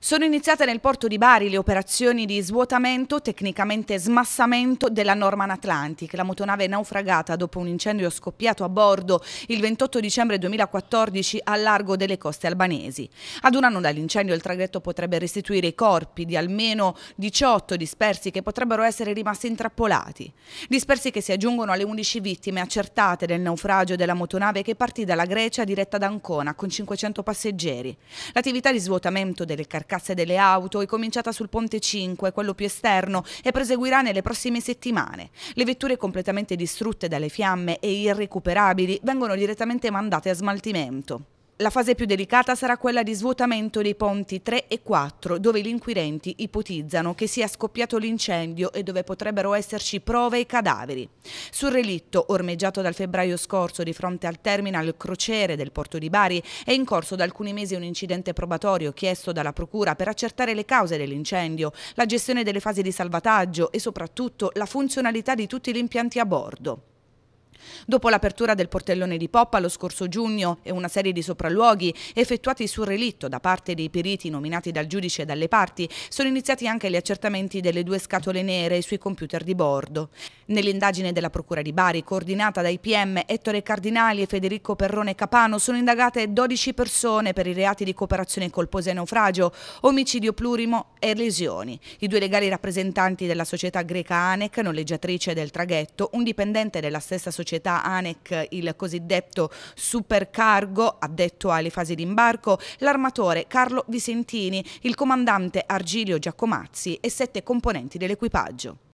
Sono iniziate nel porto di Bari le operazioni di svuotamento, tecnicamente smassamento della Norman Atlantic, la motonave naufragata dopo un incendio scoppiato a bordo il 28 dicembre 2014 al largo delle coste albanesi. Ad un anno dall'incendio il traghetto potrebbe restituire i corpi di almeno 18 dispersi che potrebbero essere rimasti intrappolati. Dispersi che si aggiungono alle 11 vittime accertate del naufragio della motonave che partì dalla Grecia diretta ad Ancona con 500 passeggeri. L'attività di svuotamento delle carcasse carcasse delle auto, è cominciata sul Ponte 5, quello più esterno, e proseguirà nelle prossime settimane. Le vetture completamente distrutte dalle fiamme e irrecuperabili vengono direttamente mandate a smaltimento. La fase più delicata sarà quella di svuotamento dei ponti 3 e 4, dove gli inquirenti ipotizzano che sia scoppiato l'incendio e dove potrebbero esserci prove e cadaveri. Sul relitto, ormeggiato dal febbraio scorso di fronte al terminal crociere del porto di Bari, è in corso da alcuni mesi un incidente probatorio chiesto dalla Procura per accertare le cause dell'incendio, la gestione delle fasi di salvataggio e soprattutto la funzionalità di tutti gli impianti a bordo. Dopo l'apertura del portellone di Poppa lo scorso giugno e una serie di sopralluoghi effettuati sul relitto da parte dei periti nominati dal giudice e dalle parti, sono iniziati anche gli accertamenti delle due scatole nere sui computer di bordo. Nell'indagine della Procura di Bari, coordinata dai PM Ettore Cardinali e Federico Perrone Capano, sono indagate 12 persone per i reati di cooperazione colposa e naufragio, omicidio plurimo e lesioni. I due legali rappresentanti della società greca ANEC, noleggiatrice del traghetto, un dipendente della stessa società società ANEC il cosiddetto supercargo addetto alle fasi di imbarco, l'armatore Carlo Visentini, il comandante Argilio Giacomazzi e sette componenti dell'equipaggio.